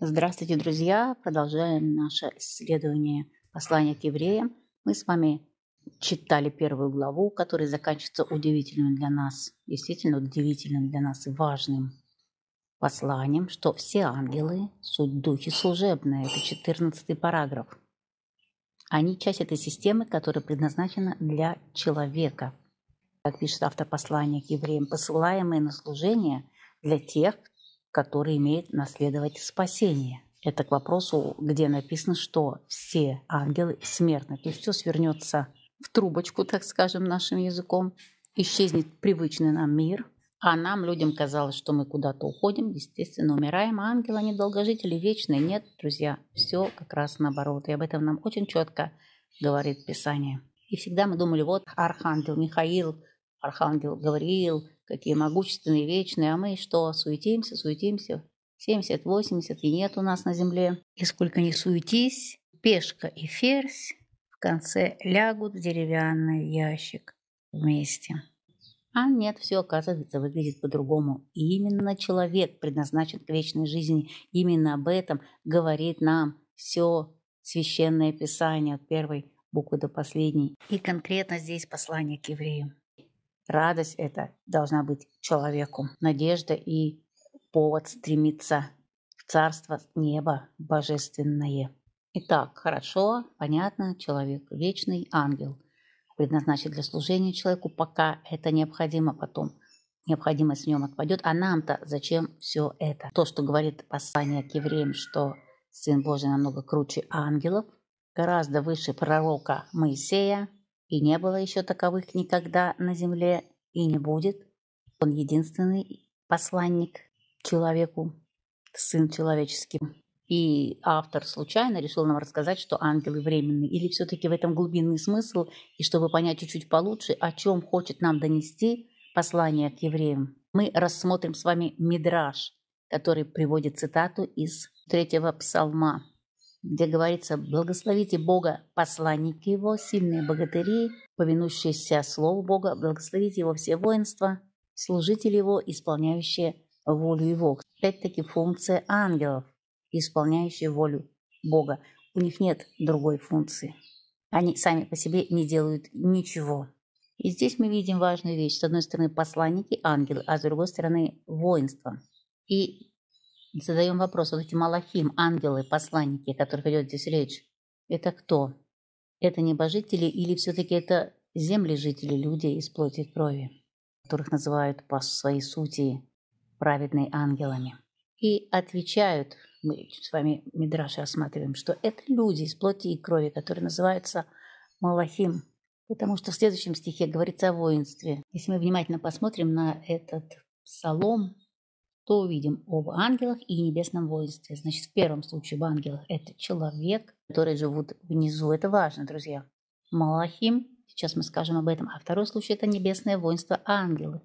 Здравствуйте, друзья! Продолжаем наше исследование послания к евреям. Мы с вами читали первую главу, которая заканчивается удивительным для нас, действительно удивительным для нас и важным посланием, что все ангелы – суть духи служебные. Это 14 параграф. Они часть этой системы, которая предназначена для человека. Как пишет автор послания к евреям, посылаемые на служение для тех, который имеет наследовать спасение. Это к вопросу, где написано, что все ангелы смертны. То есть все свернется в трубочку, так скажем, нашим языком. Исчезнет привычный нам мир. А нам, людям, казалось, что мы куда-то уходим, естественно, умираем. А ангелы, они долгожители, вечные. Нет, друзья, все как раз наоборот. И об этом нам очень четко говорит Писание. И всегда мы думали, вот архангел Михаил, Архангел Гавриил, какие могущественные, вечные, а мы что, суетимся, суетимся, 70-80 и нет у нас на земле. И сколько ни суетись, пешка и ферзь в конце лягут в деревянный ящик вместе. А нет, все оказывается выглядит по-другому. И именно человек предназначен к вечной жизни. Именно об этом говорит нам все священное писание от первой буквы до последней. И конкретно здесь послание к евреям. Радость это должна быть человеку. Надежда и повод стремиться в царство неба божественное. Итак, хорошо, понятно, человек вечный ангел, предназначен для служения человеку, пока это необходимо, потом необходимость в нем отпадет. А нам-то зачем все это? То, что говорит послание к евреям, что Сын Божий намного круче ангелов, гораздо выше пророка Моисея, и не было еще таковых никогда на земле и не будет. Он единственный посланник человеку, сын человеческий. И автор случайно решил нам рассказать, что ангелы временные. Или все-таки в этом глубинный смысл, и чтобы понять чуть-чуть получше, о чем хочет нам донести послание к евреям, мы рассмотрим с вами Мидраж, который приводит цитату из третьего псалма где говорится «Благословите Бога, посланники Его, сильные богатыри, повинующиеся Слову Бога, благословите Его все воинства, служители Его, исполняющие волю Его». Опять-таки функция ангелов, исполняющие волю Бога. У них нет другой функции. Они сами по себе не делают ничего. И здесь мы видим важную вещь. С одной стороны, посланники, ангелы, а с другой стороны, воинство. И задаем вопрос, вот эти малахим, ангелы, посланники, о которых идет здесь речь, это кто? Это небожители или все-таки это земли жители, люди из плоти и крови, которых называют по своей сути праведными ангелами? И отвечают, мы с вами Мидраши рассматриваем, что это люди из плоти и крови, которые называются Малахим, потому что в следующем стихе говорится о воинстве. Если мы внимательно посмотрим на этот псалом, то увидим об ангелах и небесном воинстве. Значит, в первом случае об ангелах это человек, который живут внизу. Это важно, друзья. Малахим, сейчас мы скажем об этом. А второй случай это небесное воинство ангелы.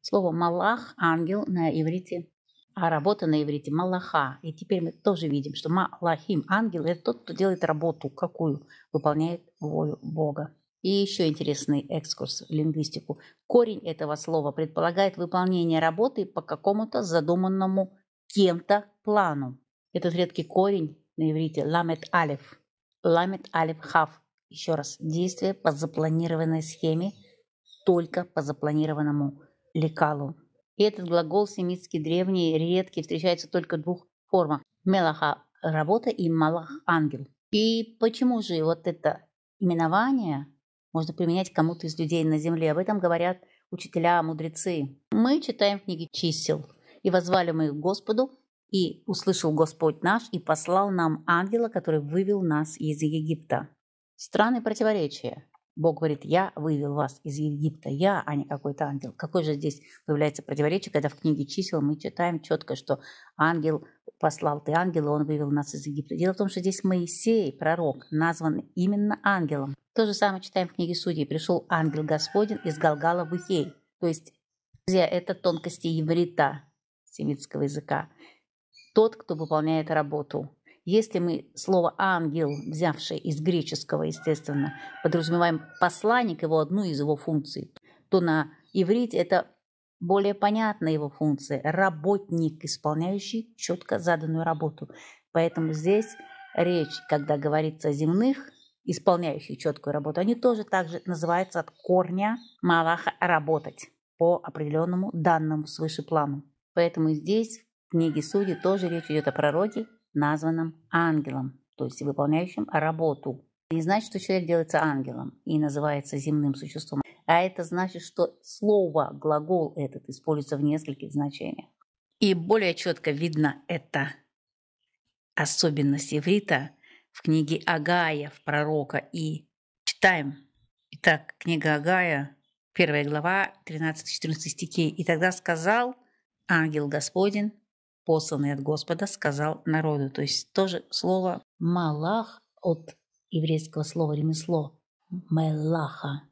Слово «малах» – ангел на иврите, а работа на иврите – «малаха». И теперь мы тоже видим, что «малахим» – ангел – это тот, кто делает работу, какую выполняет волю Бога. И еще интересный экскурс в лингвистику. Корень этого слова предполагает выполнение работы по какому-то задуманному кем-то плану. Этот редкий корень на иврите ламет алиф. Ламет алиф хав. Еще раз, действие по запланированной схеме, только по запланированному лекалу. И этот глагол семитский древний, редкий, встречается только в двух формах. Мелаха – работа и малах – ангел. И почему же вот это именование можно применять кому-то из людей на земле. Об этом говорят учителя, мудрецы. Мы читаем книги чисел и возвали мы их Господу, и услышал Господь наш, и послал нам ангела, который вывел нас из Египта. Страны противоречия. Бог говорит, я вывел вас из Египта, я, а не какой-то ангел. Какой же здесь появляется противоречие, когда в книге чисел мы читаем четко, что ангел послал ты ангела, он вывел нас из Египта. Дело в том, что здесь Моисей, пророк, назван именно ангелом. То же самое читаем в книге Судей. Пришел ангел Господень из Галгала в Ихей. То есть, друзья, это тонкости еврита, семитского языка. Тот, кто выполняет работу, если мы слово «ангел», взявшее из греческого, естественно, подразумеваем посланник, его одну из его функций, то на иврите это более понятная его функция – работник, исполняющий четко заданную работу. Поэтому здесь речь, когда говорится о земных, исполняющих четкую работу, они тоже также называются от корня Малаха «работать» по определенному данному свыше плану. Поэтому здесь в книге Судей тоже речь идет о пророке, названным ангелом, то есть выполняющим работу. не значит, что человек делается ангелом и называется земным существом, а это значит, что слово, глагол этот используется в нескольких значениях. И более четко видно это особенность иврита в книге Агая, в пророка. И читаем. Итак, книга Агая, первая глава, 13-14 стихи. «И тогда сказал ангел Господень посланный от Господа, сказал народу. То есть тоже слово «малах» от еврейского слова «ремесло» «мелаха».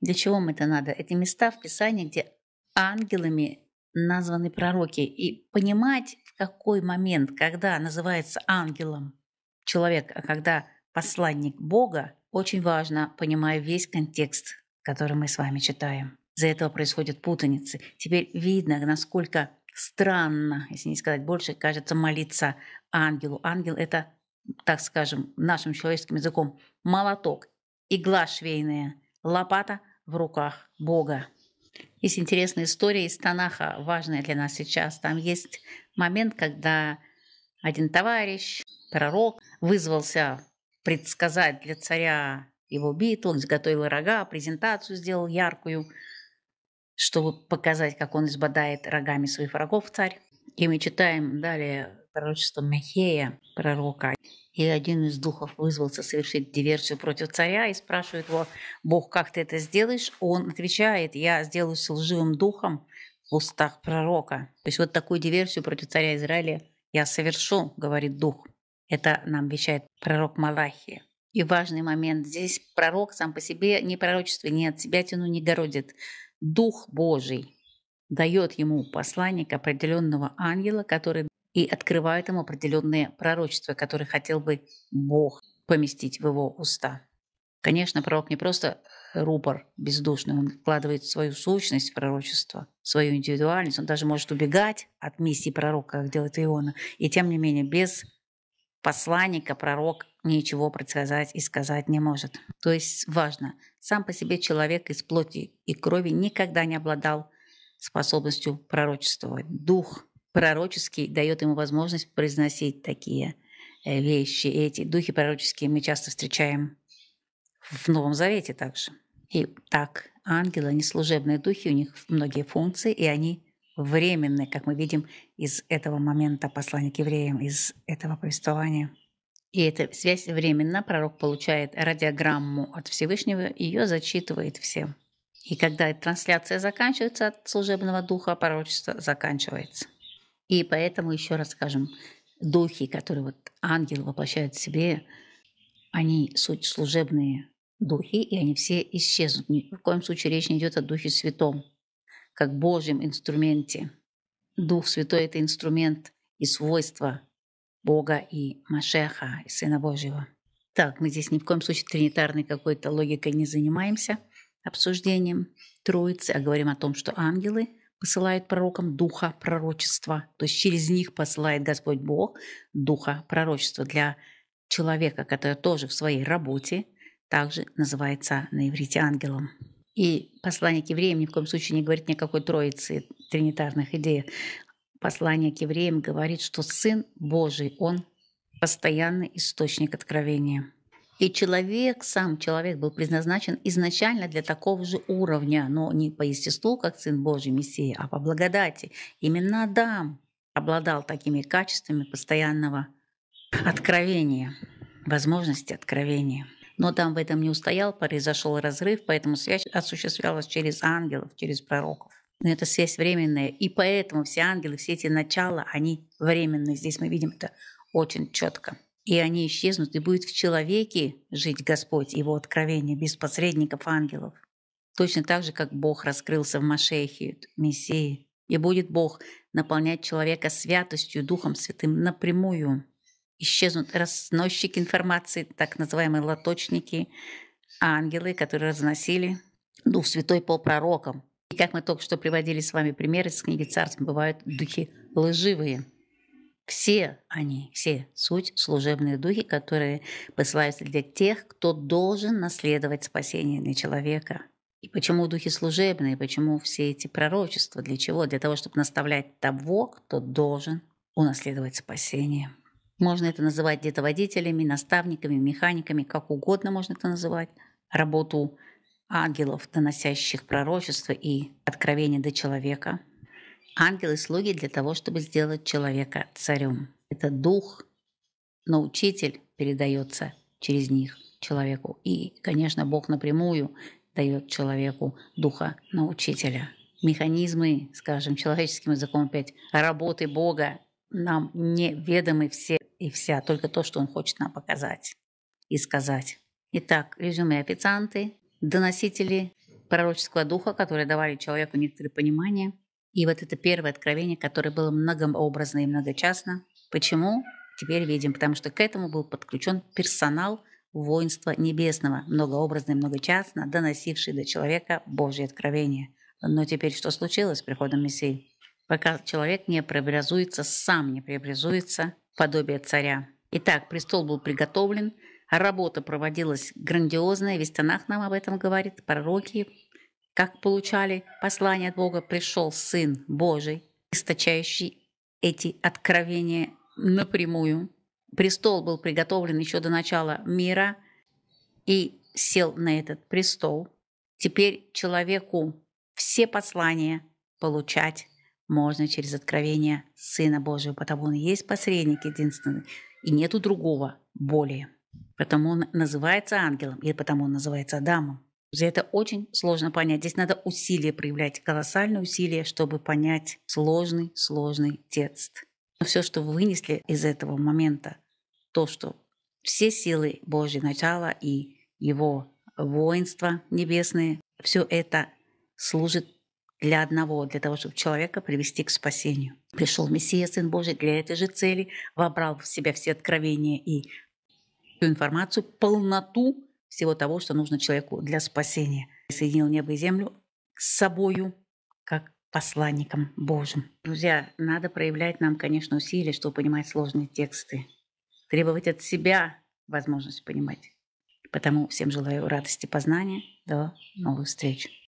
Для чего мы это надо? Это места в Писании, где ангелами названы пророки. И понимать, в какой момент, когда называется ангелом человек, а когда посланник Бога, очень важно, понимая весь контекст, который мы с вами читаем. Из-за этого происходят путаницы. Теперь видно, насколько странно, если не сказать больше, кажется, молиться ангелу. Ангел – это, так скажем, нашим человеческим языком молоток, игла швейная, лопата в руках Бога. Есть интересная история из Танаха, важная для нас сейчас. Там есть момент, когда один товарищ, пророк, вызвался предсказать для царя его битву, изготовил рога, презентацию сделал яркую – чтобы показать, как он избадает рогами своих врагов царь. И мы читаем далее пророчество Мехея, пророка. И один из духов вызвался совершить диверсию против царя и спрашивает его, Бог, как ты это сделаешь? Он отвечает, я сделаю с лживым духом в устах пророка. То есть вот такую диверсию против царя Израиля я совершу, говорит дух. Это нам вещает пророк Малахия. И важный момент. Здесь пророк сам по себе не пророчество, ни от себя тяну не городит. Дух Божий дает ему посланник определенного ангела, который и открывает ему определенные пророчества, которые хотел бы Бог поместить в его уста. Конечно, пророк не просто э, рупор бездушный, он вкладывает свою сущность в пророчество, свою индивидуальность, он даже может убегать от миссии пророка, как делает Иона, и тем не менее без посланника пророк ничего предсказать и сказать не может. То есть важно, сам по себе человек из плоти и крови никогда не обладал способностью пророчествовать. Дух пророческий дает ему возможность произносить такие э, вещи. Эти духи пророческие мы часто встречаем в Новом Завете также. И так ангелы, они служебные духи, у них многие функции, и они временный, как мы видим из этого момента послания к евреям, из этого повествования. И эта связь временна, пророк получает радиограмму от Всевышнего, ее зачитывает всем. И когда трансляция заканчивается от служебного духа, пророчество заканчивается. И поэтому, еще раз скажем, духи, которые вот ангел воплощает в себе, они суть служебные духи, и они все исчезнут. Ни в коем случае речь не идет о духе святом, как Божьем инструменте. Дух Святой — это инструмент и свойство Бога и Машеха, и Сына Божьего. Так, мы здесь ни в коем случае тринитарной какой-то логикой не занимаемся обсуждением Троицы, а говорим о том, что ангелы посылают пророкам духа пророчества, то есть через них посылает Господь Бог духа пророчества для человека, который тоже в своей работе также называется на иврите ангелом. И послание к евреям ни в коем случае не говорит никакой троицы тринитарных идей. Послание к евреям говорит, что Сын Божий, Он постоянный источник откровения. И человек, сам человек был предназначен изначально для такого же уровня, но не по естеству, как Сын Божий, Мессия, а по благодати. Именно Адам обладал такими качествами постоянного откровения, возможности откровения но там в этом не устоял, произошел разрыв, поэтому связь осуществлялась через ангелов, через пророков. Но эта связь временная, и поэтому все ангелы, все эти начала, они временные. Здесь мы видим это очень четко. И они исчезнут, и будет в человеке жить Господь, его откровение, без посредников ангелов. Точно так же, как Бог раскрылся в Машехе, Мессии. И будет Бог наполнять человека святостью, Духом Святым напрямую исчезнут разносчики информации, так называемые лоточники, ангелы, которые разносили Дух Святой по пророкам. И как мы только что приводили с вами примеры из книги царств, бывают духи лживые. Все они, все суть служебные духи, которые посылаются для тех, кто должен наследовать спасение на человека. И почему духи служебные, почему все эти пророчества, для чего? Для того, чтобы наставлять того, кто должен унаследовать спасение. Можно это называть где-то водителями, наставниками, механиками, как угодно можно это называть. Работу ангелов, доносящих пророчество и откровение до человека. Ангелы-слуги для того, чтобы сделать человека царем. Это дух, но учитель передается через них человеку. И, конечно, Бог напрямую дает человеку духа научителя. Механизмы, скажем, человеческим языком опять, работы Бога нам неведомы все и вся, только то, что он хочет нам показать и сказать. Итак, резюме официанты, доносители пророческого духа, которые давали человеку некоторые понимания. И вот это первое откровение, которое было многообразно и многочастно. Почему? Теперь видим, потому что к этому был подключен персонал воинства небесного, многообразно и многочастно доносивший до человека Божье откровение. Но теперь что случилось с приходом Мессии? Пока человек не преобразуется, сам не преобразуется – подобие царя. Итак, престол был приготовлен, а работа проводилась грандиозная. Весь Танах нам об этом говорит, пророки, как получали послание от Бога, пришел Сын Божий, источающий эти откровения напрямую. Престол был приготовлен еще до начала мира и сел на этот престол. Теперь человеку все послания получать можно через откровение Сына Божьего, потому Он есть посредник единственный, и нету другого более. Потому Он называется ангелом, и потому Он называется Адамом. За это очень сложно понять. Здесь надо усилие проявлять, колоссальное усилие, чтобы понять сложный, сложный текст. Но все, что вы вынесли из этого момента, то, что все силы Божьи начала и Его воинства небесные, все это служит для одного, для того, чтобы человека привести к спасению. Пришел Мессия, Сын Божий, для этой же цели, вобрал в себя все откровения и всю информацию, полноту всего того, что нужно человеку для спасения. Соединил небо и землю с собою, как посланником Божьим. Друзья, надо проявлять нам, конечно, усилия, чтобы понимать сложные тексты. Требовать от себя возможность понимать. Потому всем желаю радости познания. До новых встреч.